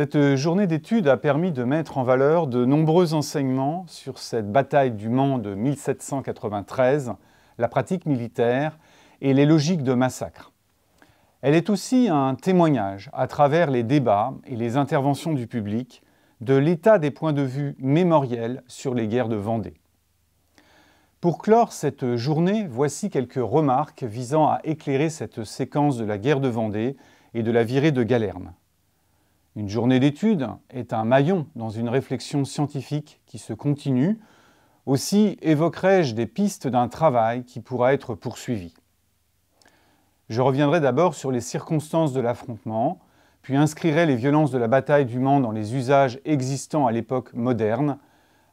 Cette journée d'études a permis de mettre en valeur de nombreux enseignements sur cette bataille du Mans de 1793, la pratique militaire et les logiques de massacre. Elle est aussi un témoignage, à travers les débats et les interventions du public, de l'état des points de vue mémoriels sur les guerres de Vendée. Pour clore cette journée, voici quelques remarques visant à éclairer cette séquence de la guerre de Vendée et de la virée de Galerne. Une journée d'étude est un maillon dans une réflexion scientifique qui se continue. Aussi évoquerai-je des pistes d'un travail qui pourra être poursuivi. Je reviendrai d'abord sur les circonstances de l'affrontement, puis inscrirai les violences de la bataille du Mans dans les usages existants à l'époque moderne,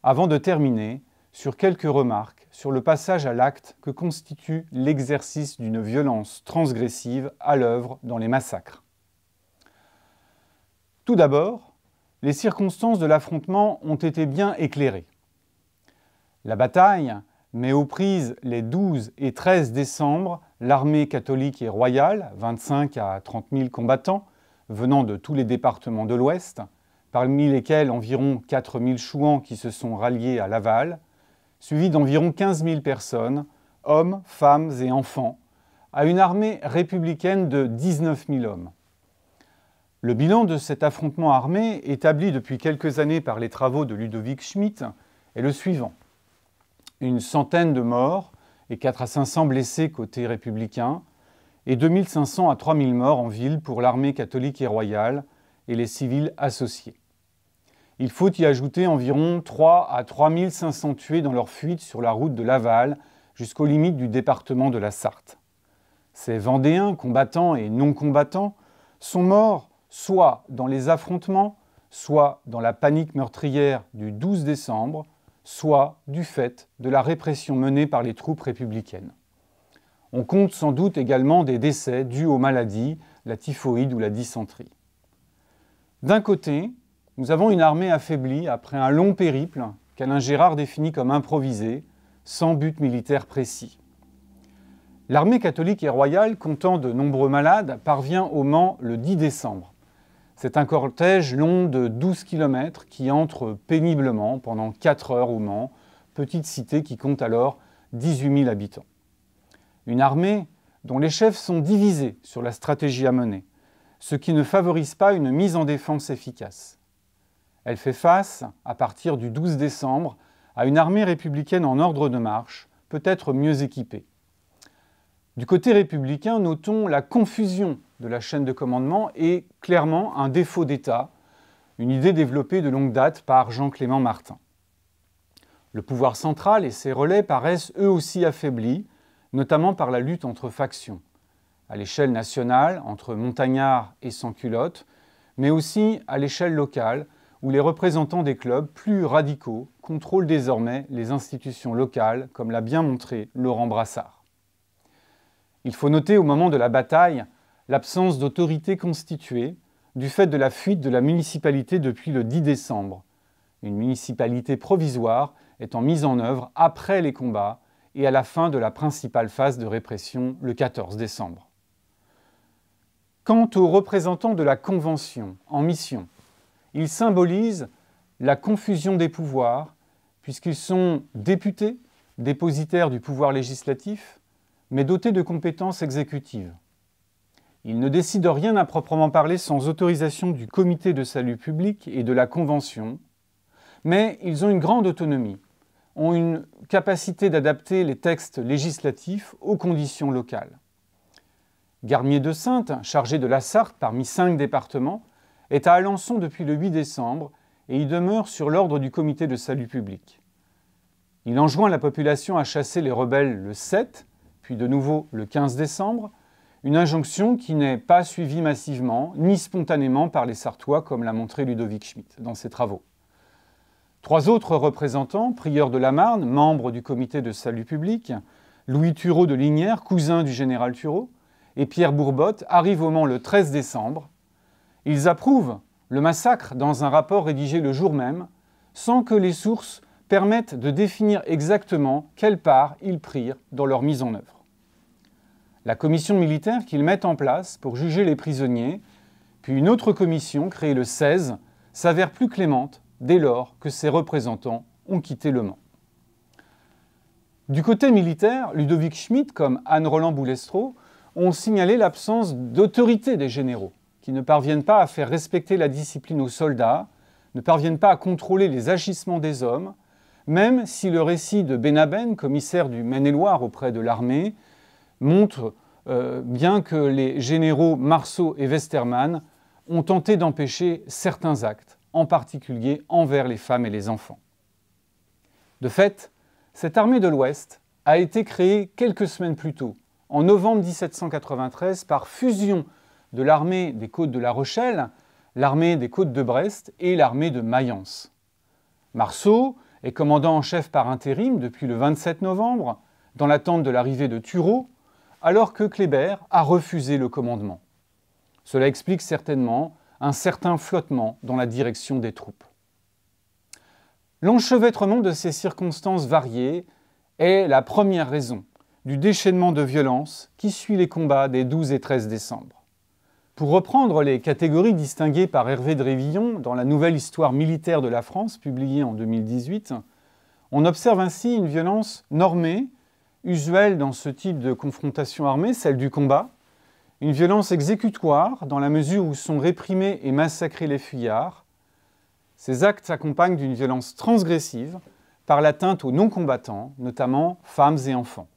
avant de terminer sur quelques remarques sur le passage à l'acte que constitue l'exercice d'une violence transgressive à l'œuvre dans les massacres. Tout d'abord, les circonstances de l'affrontement ont été bien éclairées. La bataille met aux prises les 12 et 13 décembre l'armée catholique et royale, 25 à 30 000 combattants, venant de tous les départements de l'Ouest, parmi lesquels environ 4 000 chouans qui se sont ralliés à Laval, suivis d'environ 15 000 personnes, hommes, femmes et enfants, à une armée républicaine de 19 000 hommes. Le bilan de cet affrontement armé, établi depuis quelques années par les travaux de Ludovic Schmitt, est le suivant. Une centaine de morts et 4 à 500 blessés côté républicain, et 2500 à 3000 morts en ville pour l'armée catholique et royale et les civils associés. Il faut y ajouter environ 3 à 3500 tués dans leur fuite sur la route de Laval jusqu'aux limites du département de la Sarthe. Ces Vendéens, combattants et non combattants, sont morts soit dans les affrontements, soit dans la panique meurtrière du 12 décembre, soit du fait de la répression menée par les troupes républicaines. On compte sans doute également des décès dus aux maladies, la typhoïde ou la dysenterie. D'un côté, nous avons une armée affaiblie après un long périple qu'Alain Gérard définit comme improvisé, sans but militaire précis. L'armée catholique et royale, comptant de nombreux malades, parvient au Mans le 10 décembre. C'est un cortège long de 12 km qui entre péniblement pendant 4 heures au Mans, petite cité qui compte alors 18 000 habitants. Une armée dont les chefs sont divisés sur la stratégie à mener, ce qui ne favorise pas une mise en défense efficace. Elle fait face, à partir du 12 décembre, à une armée républicaine en ordre de marche, peut-être mieux équipée. Du côté républicain, notons la confusion de la chaîne de commandement et clairement un défaut d'État, une idée développée de longue date par Jean-Clément Martin. Le pouvoir central et ses relais paraissent eux aussi affaiblis, notamment par la lutte entre factions, à l'échelle nationale, entre montagnards et sans-culottes, mais aussi à l'échelle locale, où les représentants des clubs plus radicaux contrôlent désormais les institutions locales, comme l'a bien montré Laurent Brassard. Il faut noter au moment de la bataille l'absence d'autorité constituée du fait de la fuite de la municipalité depuis le 10 décembre. Une municipalité provisoire étant mise en œuvre après les combats et à la fin de la principale phase de répression le 14 décembre. Quant aux représentants de la Convention en mission, ils symbolisent la confusion des pouvoirs puisqu'ils sont députés, dépositaires du pouvoir législatif, mais doté de compétences exécutives. Ils ne décident rien à proprement parler sans autorisation du comité de salut public et de la convention, mais ils ont une grande autonomie, ont une capacité d'adapter les textes législatifs aux conditions locales. Garmier de Sainte, chargé de la Sarthe parmi cinq départements, est à Alençon depuis le 8 décembre et y demeure sur l'ordre du comité de salut public. Il enjoint la population à chasser les rebelles le 7 puis de nouveau le 15 décembre, une injonction qui n'est pas suivie massivement ni spontanément par les Sartois comme l'a montré Ludovic Schmitt dans ses travaux. Trois autres représentants, prieur de la Marne, membre du comité de salut public, Louis Thureau de Lignières, cousin du général Thureau, et Pierre Bourbotte arrivent au Mans le 13 décembre. Ils approuvent le massacre dans un rapport rédigé le jour même, sans que les sources permettent de définir exactement quelle part ils prirent dans leur mise en œuvre la commission militaire qu'ils mettent en place pour juger les prisonniers, puis une autre commission créée le 16 s'avère plus clémente dès lors que ses représentants ont quitté le Mans. Du côté militaire, Ludovic Schmitt comme Anne-Roland Boulestro ont signalé l'absence d'autorité des généraux, qui ne parviennent pas à faire respecter la discipline aux soldats, ne parviennent pas à contrôler les agissements des hommes, même si le récit de Benaben, commissaire du Maine-et-Loire auprès de l'armée, montre euh, bien que les généraux Marceau et Westermann ont tenté d'empêcher certains actes, en particulier envers les femmes et les enfants. De fait, cette armée de l'Ouest a été créée quelques semaines plus tôt, en novembre 1793, par fusion de l'armée des côtes de La Rochelle, l'armée des côtes de Brest et l'armée de Mayence. Marceau est commandant en chef par intérim depuis le 27 novembre, dans l'attente de l'arrivée de Thurot, alors que Kléber a refusé le commandement. Cela explique certainement un certain flottement dans la direction des troupes. L'enchevêtrement de ces circonstances variées est la première raison du déchaînement de violence qui suit les combats des 12 et 13 décembre. Pour reprendre les catégories distinguées par Hervé Drévillon dans la Nouvelle Histoire militaire de la France publiée en 2018, on observe ainsi une violence normée usuelle dans ce type de confrontation armée, celle du combat, une violence exécutoire dans la mesure où sont réprimés et massacrés les fuyards. Ces actes s'accompagnent d'une violence transgressive par l'atteinte aux non-combattants, notamment femmes et enfants.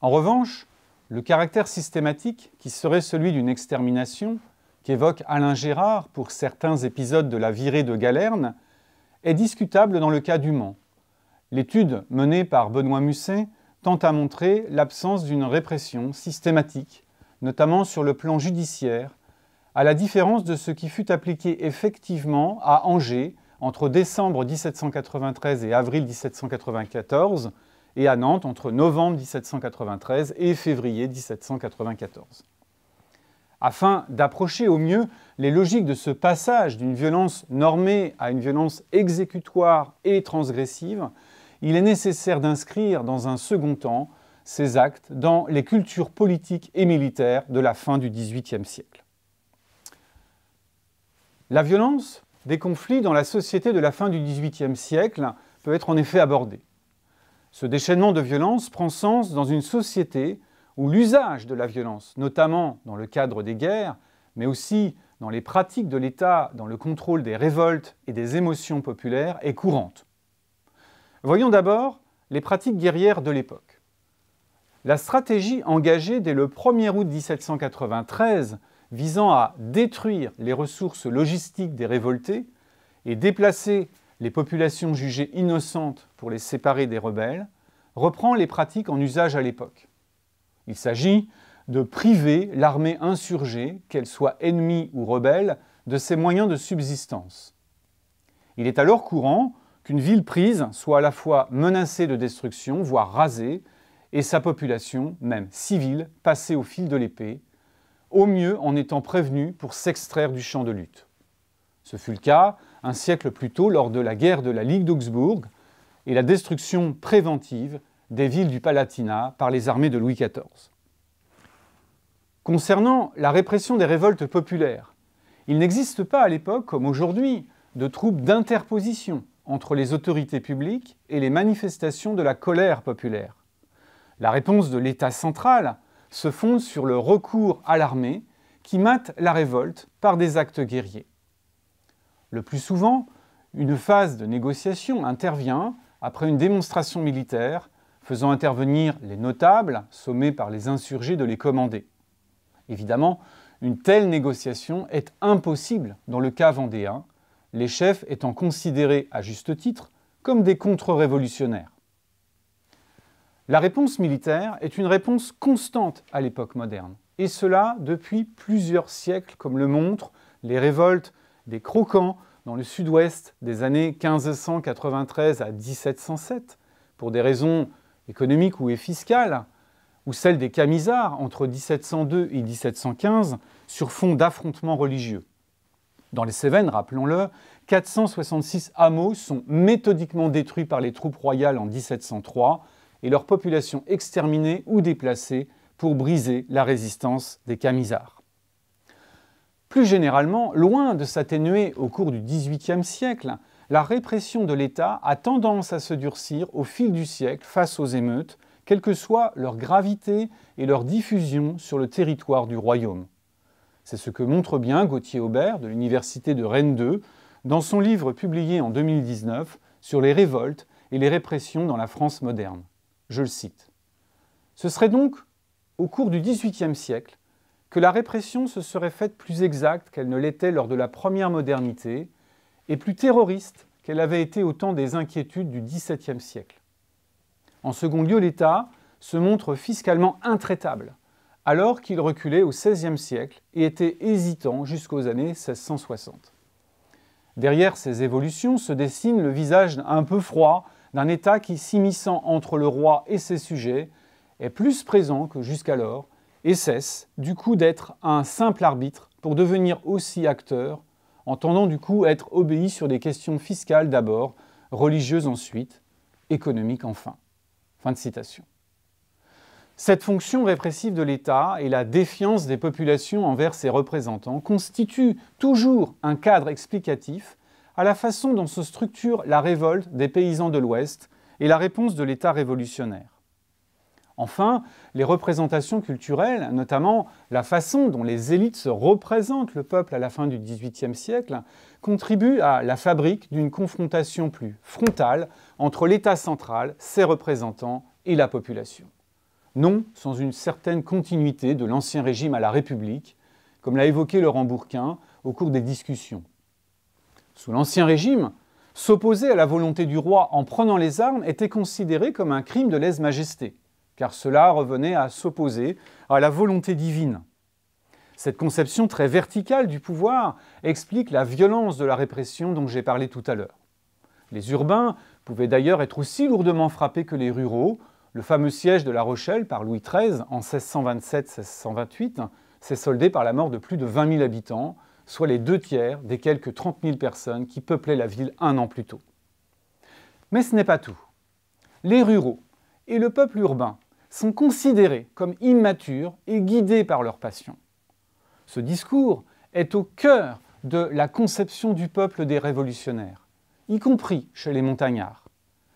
En revanche, le caractère systématique, qui serait celui d'une extermination, qu'évoque Alain Gérard pour certains épisodes de la virée de Galerne, est discutable dans le cas du Mans. L'étude menée par Benoît Musset Tente à montrer l'absence d'une répression systématique, notamment sur le plan judiciaire, à la différence de ce qui fut appliqué effectivement à Angers entre décembre 1793 et avril 1794, et à Nantes entre novembre 1793 et février 1794. Afin d'approcher au mieux les logiques de ce passage d'une violence normée à une violence exécutoire et transgressive, il est nécessaire d'inscrire dans un second temps ces actes dans les cultures politiques et militaires de la fin du XVIIIe siècle. La violence des conflits dans la société de la fin du XVIIIe siècle peut être en effet abordée. Ce déchaînement de violence prend sens dans une société où l'usage de la violence, notamment dans le cadre des guerres, mais aussi dans les pratiques de l'État, dans le contrôle des révoltes et des émotions populaires, est courante. Voyons d'abord les pratiques guerrières de l'époque. La stratégie engagée dès le 1er août 1793 visant à détruire les ressources logistiques des révoltés et déplacer les populations jugées innocentes pour les séparer des rebelles reprend les pratiques en usage à l'époque. Il s'agit de priver l'armée insurgée, qu'elle soit ennemie ou rebelle, de ses moyens de subsistance. Il est alors courant qu'une ville prise soit à la fois menacée de destruction, voire rasée, et sa population, même civile, passée au fil de l'épée, au mieux en étant prévenue pour s'extraire du champ de lutte. Ce fut le cas un siècle plus tôt lors de la guerre de la Ligue d'Augsbourg et la destruction préventive des villes du Palatinat par les armées de Louis XIV. Concernant la répression des révoltes populaires, il n'existe pas à l'époque, comme aujourd'hui, de troupes d'interposition entre les autorités publiques et les manifestations de la colère populaire. La réponse de l'État central se fonde sur le recours à l'armée qui mate la révolte par des actes guerriers. Le plus souvent, une phase de négociation intervient après une démonstration militaire faisant intervenir les notables sommés par les insurgés de les commander. Évidemment, une telle négociation est impossible dans le cas vendéen, les chefs étant considérés à juste titre comme des contre-révolutionnaires. La réponse militaire est une réponse constante à l'époque moderne, et cela depuis plusieurs siècles, comme le montrent les révoltes des Croquants dans le sud-ouest des années 1593 à 1707, pour des raisons économiques ou fiscales, ou celles des Camisards entre 1702 et 1715 sur fond d'affrontements religieux. Dans les Cévennes, rappelons-le, 466 hameaux sont méthodiquement détruits par les troupes royales en 1703 et leur population exterminée ou déplacée pour briser la résistance des Camisards. Plus généralement, loin de s'atténuer au cours du XVIIIe siècle, la répression de l'État a tendance à se durcir au fil du siècle face aux émeutes, quelle que soit leur gravité et leur diffusion sur le territoire du royaume. C'est ce que montre bien Gauthier Aubert de l'Université de Rennes 2 dans son livre publié en 2019 sur les révoltes et les répressions dans la France moderne. Je le cite. Ce serait donc au cours du XVIIIe siècle que la répression se serait faite plus exacte qu'elle ne l'était lors de la première modernité et plus terroriste qu'elle avait été au temps des inquiétudes du XVIIe siècle. En second lieu, l'État se montre fiscalement intraitable alors qu'il reculait au XVIe siècle et était hésitant jusqu'aux années 1660. Derrière ces évolutions se dessine le visage un peu froid d'un État qui, s'immisçant entre le roi et ses sujets, est plus présent que jusqu'alors et cesse du coup d'être un simple arbitre pour devenir aussi acteur, en tendant du coup être obéi sur des questions fiscales d'abord, religieuses ensuite, économiques enfin. Fin de citation. Cette fonction répressive de l'État et la défiance des populations envers ses représentants constituent toujours un cadre explicatif à la façon dont se structure la révolte des paysans de l'Ouest et la réponse de l'État révolutionnaire. Enfin, les représentations culturelles, notamment la façon dont les élites se représentent le peuple à la fin du XVIIIe siècle, contribuent à la fabrique d'une confrontation plus frontale entre l'État central, ses représentants et la population non sans une certaine continuité de l'Ancien Régime à la République, comme l'a évoqué Laurent Bourquin au cours des discussions. Sous l'Ancien Régime, s'opposer à la volonté du roi en prenant les armes était considéré comme un crime de lèse-majesté, car cela revenait à s'opposer à la volonté divine. Cette conception très verticale du pouvoir explique la violence de la répression dont j'ai parlé tout à l'heure. Les urbains pouvaient d'ailleurs être aussi lourdement frappés que les ruraux, le fameux siège de La Rochelle par Louis XIII en 1627-1628 s'est soldé par la mort de plus de 20 000 habitants, soit les deux tiers des quelques 30 000 personnes qui peuplaient la ville un an plus tôt. Mais ce n'est pas tout. Les ruraux et le peuple urbain sont considérés comme immatures et guidés par leur passion. Ce discours est au cœur de la conception du peuple des révolutionnaires, y compris chez les montagnards.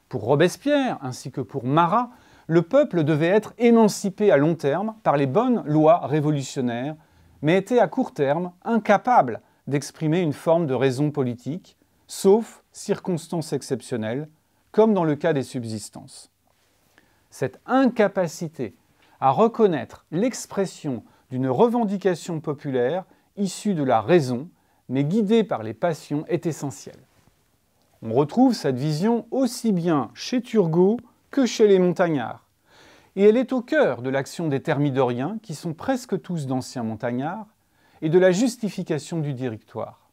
Pour Robespierre ainsi que pour Marat, le peuple devait être émancipé à long terme par les bonnes lois révolutionnaires, mais était à court terme incapable d'exprimer une forme de raison politique, sauf circonstances exceptionnelles, comme dans le cas des subsistances. Cette incapacité à reconnaître l'expression d'une revendication populaire issue de la raison, mais guidée par les passions, est essentielle. On retrouve cette vision aussi bien chez Turgot que chez les montagnards. Et elle est au cœur de l'action des thermidoriens, qui sont presque tous d'anciens montagnards, et de la justification du directoire.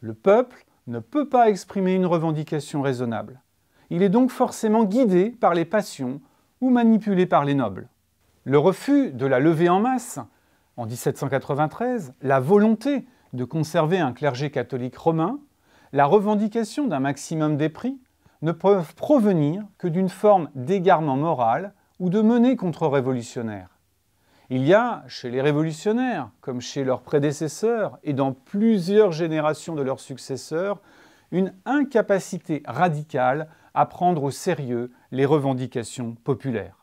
Le peuple ne peut pas exprimer une revendication raisonnable. Il est donc forcément guidé par les passions ou manipulé par les nobles. Le refus de la levée en masse, en 1793, la volonté de conserver un clergé catholique romain, la revendication d'un maximum des prix, ne peuvent provenir que d'une forme d'égarement moral ou de menée contre-révolutionnaire. Il y a, chez les révolutionnaires, comme chez leurs prédécesseurs et dans plusieurs générations de leurs successeurs, une incapacité radicale à prendre au sérieux les revendications populaires.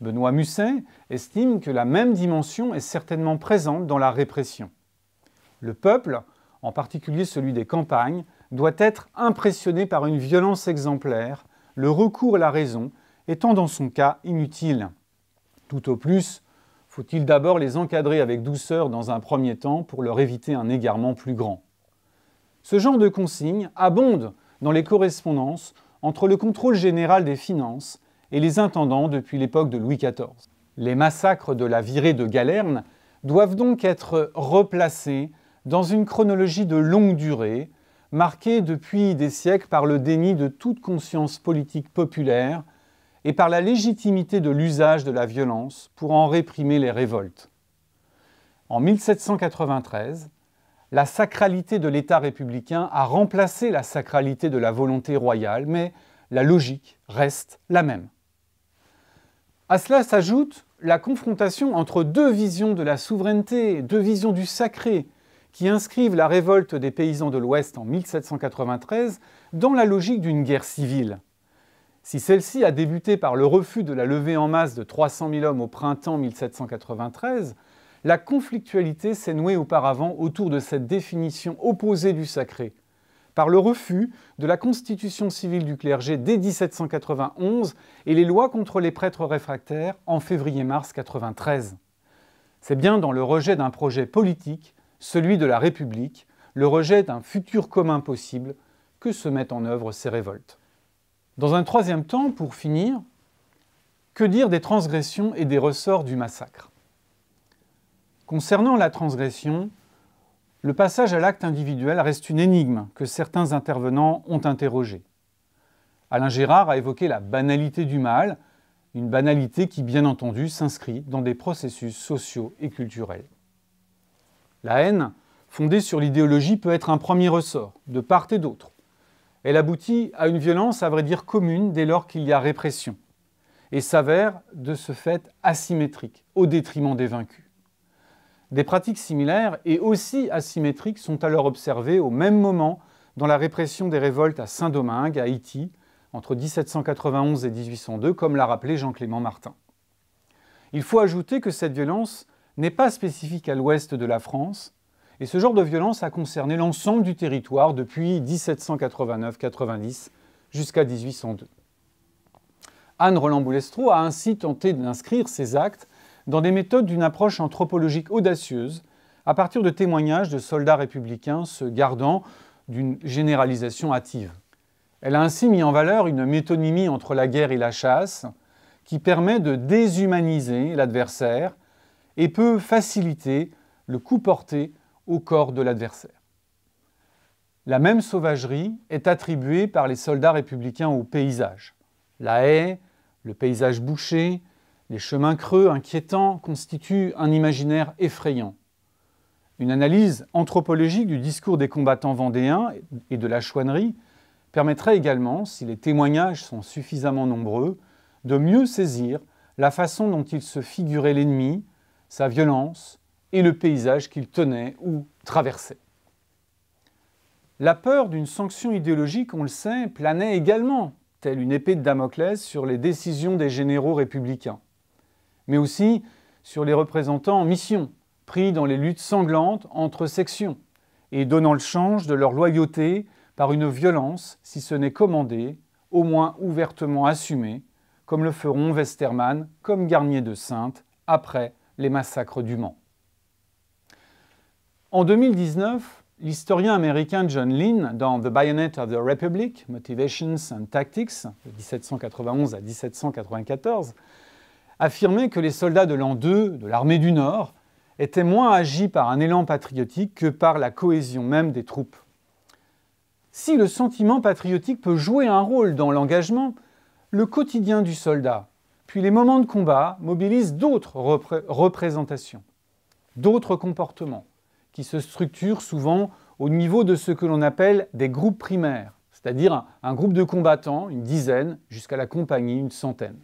Benoît Musset estime que la même dimension est certainement présente dans la répression. Le peuple, en particulier celui des campagnes, doit être impressionné par une violence exemplaire, le recours à la raison étant dans son cas inutile. Tout au plus, faut-il d'abord les encadrer avec douceur dans un premier temps pour leur éviter un égarement plus grand. Ce genre de consignes abonde dans les correspondances entre le contrôle général des finances et les intendants depuis l'époque de Louis XIV. Les massacres de la virée de Galerne doivent donc être replacés dans une chronologie de longue durée, marquée depuis des siècles par le déni de toute conscience politique populaire et par la légitimité de l'usage de la violence pour en réprimer les révoltes. En 1793, la sacralité de l'État républicain a remplacé la sacralité de la volonté royale, mais la logique reste la même. À cela s'ajoute la confrontation entre deux visions de la souveraineté, deux visions du sacré, qui inscrivent la révolte des paysans de l'Ouest en 1793 dans la logique d'une guerre civile. Si celle-ci a débuté par le refus de la levée en masse de 300 000 hommes au printemps 1793, la conflictualité s'est nouée auparavant autour de cette définition opposée du sacré, par le refus de la constitution civile du clergé dès 1791 et les lois contre les prêtres réfractaires en février-mars 93. C'est bien dans le rejet d'un projet politique celui de la République, le rejet d'un futur commun possible, que se mettent en œuvre ces révoltes. Dans un troisième temps, pour finir, que dire des transgressions et des ressorts du massacre Concernant la transgression, le passage à l'acte individuel reste une énigme que certains intervenants ont interrogée. Alain Gérard a évoqué la banalité du mal, une banalité qui, bien entendu, s'inscrit dans des processus sociaux et culturels. La haine, fondée sur l'idéologie, peut être un premier ressort, de part et d'autre. Elle aboutit à une violence, à vrai dire, commune dès lors qu'il y a répression, et s'avère de ce fait asymétrique, au détriment des vaincus. Des pratiques similaires et aussi asymétriques sont alors observées au même moment dans la répression des révoltes à Saint-Domingue, à Haïti, entre 1791 et 1802, comme l'a rappelé Jean-Clément Martin. Il faut ajouter que cette violence n'est pas spécifique à l'ouest de la France, et ce genre de violence a concerné l'ensemble du territoire depuis 1789-90 jusqu'à 1802. Anne roland boulestro a ainsi tenté d'inscrire ces actes dans des méthodes d'une approche anthropologique audacieuse, à partir de témoignages de soldats républicains se gardant d'une généralisation hâtive. Elle a ainsi mis en valeur une métonymie entre la guerre et la chasse, qui permet de déshumaniser l'adversaire et peut faciliter le coup porté au corps de l'adversaire. La même sauvagerie est attribuée par les soldats républicains au paysage. La haie, le paysage bouché, les chemins creux inquiétants constituent un imaginaire effrayant. Une analyse anthropologique du discours des combattants vendéens et de la chouannerie permettrait également, si les témoignages sont suffisamment nombreux, de mieux saisir la façon dont ils se figuraient l'ennemi, sa violence et le paysage qu'il tenait ou traversait. La peur d'une sanction idéologique, on le sait, planait également, telle une épée de Damoclès, sur les décisions des généraux républicains, mais aussi sur les représentants en mission, pris dans les luttes sanglantes entre sections, et donnant le change de leur loyauté par une violence, si ce n'est commandée, au moins ouvertement assumée, comme le feront Westermann, comme Garnier de Sainte, après les massacres du Mans. En 2019, l'historien américain John Lynn, dans The Bayonet of the Republic, Motivations and Tactics, de 1791 à 1794, affirmait que les soldats de l'an 2 de l'armée du Nord étaient moins agis par un élan patriotique que par la cohésion même des troupes. Si le sentiment patriotique peut jouer un rôle dans l'engagement, le quotidien du soldat, puis les moments de combat mobilisent d'autres représentations, d'autres comportements, qui se structurent souvent au niveau de ce que l'on appelle des groupes primaires, c'est-à-dire un, un groupe de combattants, une dizaine, jusqu'à la compagnie, une centaine.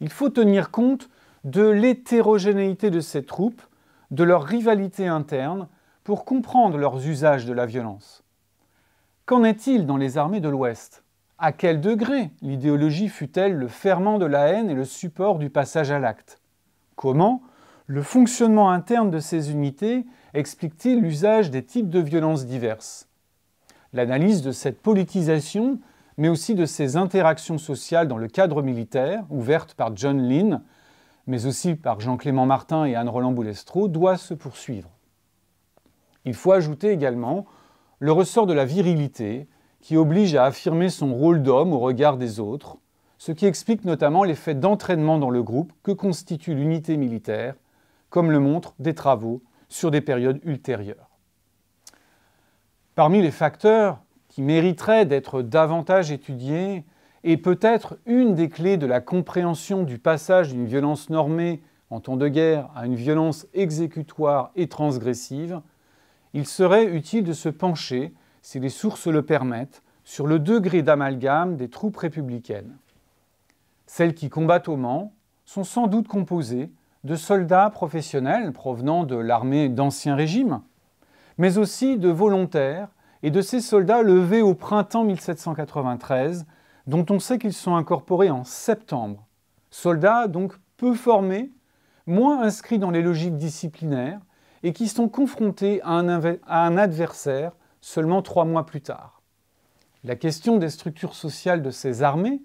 Il faut tenir compte de l'hétérogénéité de ces troupes, de leur rivalité interne, pour comprendre leurs usages de la violence. Qu'en est-il dans les armées de l'Ouest à quel degré l'idéologie fut-elle le ferment de la haine et le support du passage à l'acte Comment le fonctionnement interne de ces unités explique-t-il l'usage des types de violences diverses L'analyse de cette politisation, mais aussi de ces interactions sociales dans le cadre militaire, ouverte par John Lynn, mais aussi par Jean-Clément Martin et Anne-Roland Boulestreau, doit se poursuivre. Il faut ajouter également le ressort de la virilité, qui oblige à affirmer son rôle d'homme au regard des autres, ce qui explique notamment l'effet d'entraînement dans le groupe que constitue l'unité militaire, comme le montrent des travaux sur des périodes ultérieures. Parmi les facteurs qui mériteraient d'être davantage étudiés, et peut-être une des clés de la compréhension du passage d'une violence normée en temps de guerre à une violence exécutoire et transgressive, il serait utile de se pencher si les sources le permettent, sur le degré d'amalgame des troupes républicaines. Celles qui combattent au Mans sont sans doute composées de soldats professionnels provenant de l'armée d'Ancien Régime, mais aussi de volontaires et de ces soldats levés au printemps 1793, dont on sait qu'ils sont incorporés en septembre. Soldats donc peu formés, moins inscrits dans les logiques disciplinaires, et qui sont confrontés à un, adversaire seulement trois mois plus tard. La question des structures sociales de ces armées,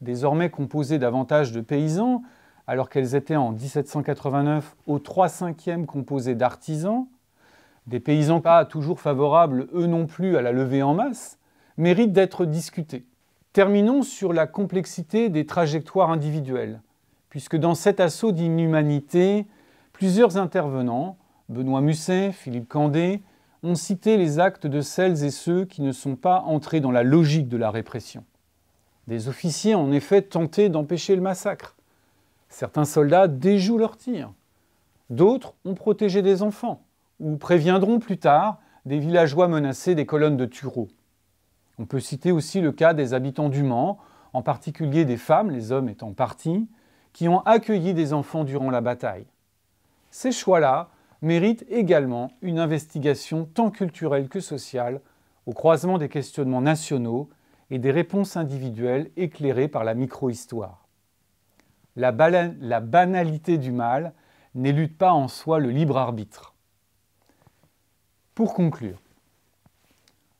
désormais composées davantage de paysans, alors qu'elles étaient en 1789 aux trois cinquièmes composées d'artisans, des paysans pas toujours favorables eux non plus à la levée en masse, mérite d'être discutée. Terminons sur la complexité des trajectoires individuelles, puisque dans cet assaut d'inhumanité, plusieurs intervenants, Benoît Musset, Philippe Candé, ont cité les actes de celles et ceux qui ne sont pas entrés dans la logique de la répression. Des officiers en effet tenté d'empêcher le massacre. Certains soldats déjouent leurs tirs. D'autres ont protégé des enfants ou préviendront plus tard des villageois menacés des colonnes de Turo. On peut citer aussi le cas des habitants du Mans, en particulier des femmes, les hommes étant partis, qui ont accueilli des enfants durant la bataille. Ces choix-là mérite également une investigation tant culturelle que sociale au croisement des questionnements nationaux et des réponses individuelles éclairées par la microhistoire. La, la banalité du mal n'élute pas en soi le libre arbitre. Pour conclure,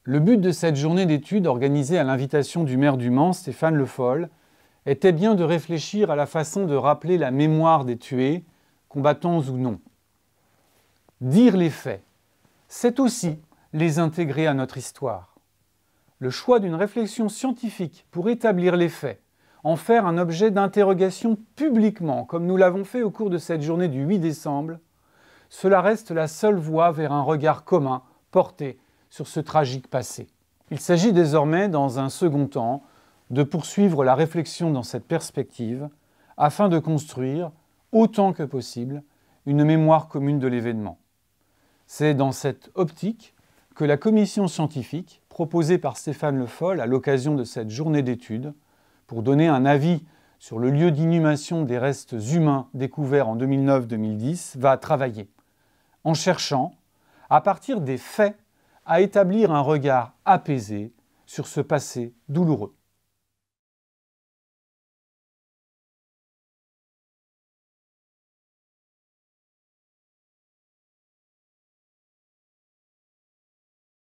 le but de cette journée d'études organisée à l'invitation du maire du Mans, Stéphane Le Foll, était bien de réfléchir à la façon de rappeler la mémoire des tués, combattants ou non. Dire les faits, c'est aussi les intégrer à notre histoire. Le choix d'une réflexion scientifique pour établir les faits, en faire un objet d'interrogation publiquement, comme nous l'avons fait au cours de cette journée du 8 décembre, cela reste la seule voie vers un regard commun porté sur ce tragique passé. Il s'agit désormais, dans un second temps, de poursuivre la réflexion dans cette perspective afin de construire, autant que possible, une mémoire commune de l'événement. C'est dans cette optique que la commission scientifique, proposée par Stéphane Le Foll à l'occasion de cette journée d'études, pour donner un avis sur le lieu d'inhumation des restes humains découverts en 2009-2010, va travailler, en cherchant, à partir des faits, à établir un regard apaisé sur ce passé douloureux.